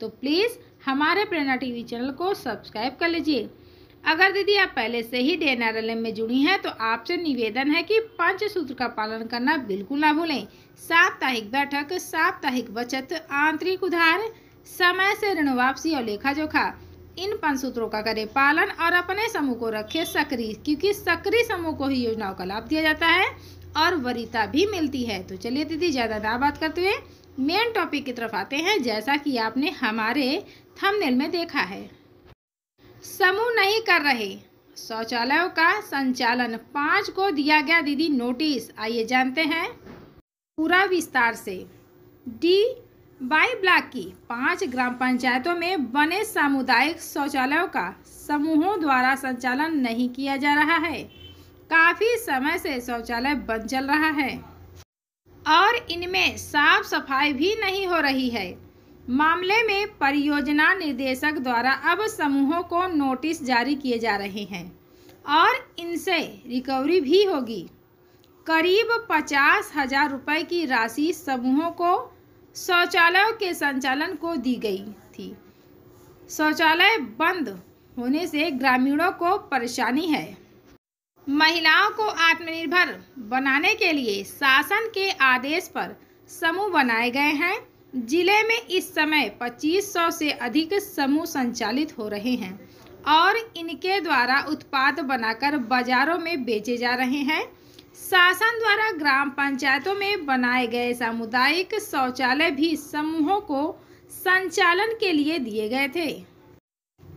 तो प्लीज़ हमारे Prerna TV channel को सब्सक्राइब कर लीजिए अगर दीदी आप पहले से ही डी में जुड़ी हैं तो आपसे निवेदन है कि पंच सूत्र का पालन करना बिल्कुल ना भूलें साप्ताहिक बैठक साप्ताहिक बचत आंतरिक उधार समय से ऋण वापसी और लेखा जोखा इन पंच सूत्रों का करें पालन और अपने समूह को रखें सक्रिय क्योंकि सक्रिय समूह को ही योजनाओं का लाभ दिया जाता है और वरीता भी मिलती है तो चलिए दीदी ज़्यादा ना बात करते हुए मेन टॉपिक की तरफ आते हैं जैसा कि आपने हमारे थंबनेल में देखा है समूह नहीं कर रहे शौचालयों का संचालन पाँच को दिया गया दीदी नोटिस आइए जानते हैं पूरा विस्तार से डी बाई ब्लॉक की पाँच ग्राम पंचायतों में बने सामुदायिक शौचालयों का समूहों द्वारा संचालन नहीं किया जा रहा है काफ़ी समय से शौचालय बंद चल रहा है और इनमें साफ सफाई भी नहीं हो रही है मामले में परियोजना निदेशक द्वारा अब समूहों को नोटिस जारी किए जा रहे हैं और इनसे रिकवरी भी होगी करीब पचास हजार रुपये की राशि समूहों को शौचालयों के संचालन को दी गई थी शौचालय बंद होने से ग्रामीणों को परेशानी है महिलाओं को आत्मनिर्भर बनाने के लिए शासन के आदेश पर समूह बनाए गए हैं जिले में इस समय 2500 से अधिक समूह संचालित हो रहे हैं और इनके द्वारा उत्पाद बनाकर बाजारों में बेचे जा रहे हैं शासन द्वारा ग्राम पंचायतों में बनाए गए सामुदायिक शौचालय भी समूहों को संचालन के लिए दिए गए थे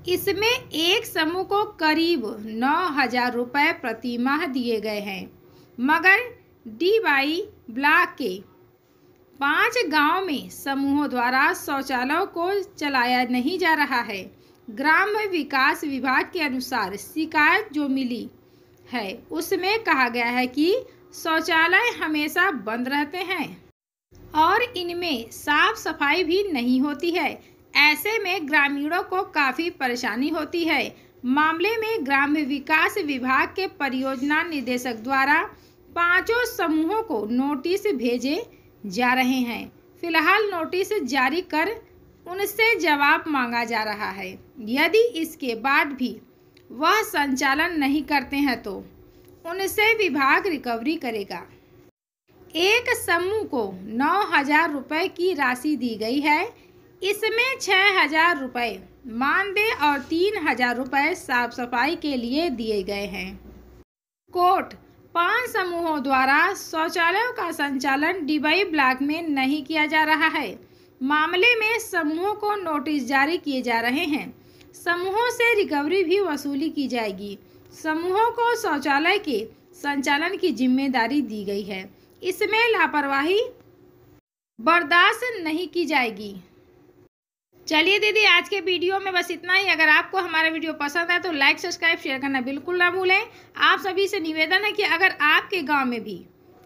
इसमें एक समूह को करीब नौ हजार रुपये प्रति माह दिए गए हैं मगर डी वाई ब्लॉक के पांच गांव में समूहों द्वारा शौचालयों को चलाया नहीं जा रहा है ग्राम विकास विभाग के अनुसार शिकायत जो मिली है उसमें कहा गया है कि शौचालय हमेशा बंद रहते हैं और इनमें साफ सफाई भी नहीं होती है ऐसे में ग्रामीणों को काफ़ी परेशानी होती है मामले में ग्राम्य विकास विभाग के परियोजना निदेशक द्वारा पांचों समूहों को नोटिस भेजे जा रहे हैं फिलहाल नोटिस जारी कर उनसे जवाब मांगा जा रहा है यदि इसके बाद भी वह संचालन नहीं करते हैं तो उनसे विभाग रिकवरी करेगा एक समूह को नौ हजार रुपये की राशि दी गई है इसमें छः हजार रुपये मानदेय और तीन हजार रुपये साफ सफाई के लिए दिए गए हैं कोर्ट पांच समूहों द्वारा शौचालयों का संचालन डिबई ब्लॉक में नहीं किया जा रहा है मामले में समूहों को नोटिस जारी किए जा रहे हैं समूहों से रिकवरी भी वसूली की जाएगी समूहों को शौचालय के संचालन की जिम्मेदारी दी गई है इसमें लापरवाही बर्दाश्त नहीं की जाएगी चलिए दीदी आज के वीडियो में बस इतना ही अगर आपको हमारा वीडियो पसंद आए तो लाइक सब्सक्राइब शेयर करना बिल्कुल ना भूलें आप सभी से निवेदन है कि अगर आपके गाँव में भी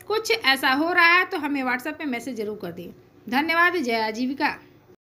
कुछ ऐसा हो रहा है तो हमें व्हाट्सएप पर मैसेज जरूर कर दें धन्यवाद जय आजीविका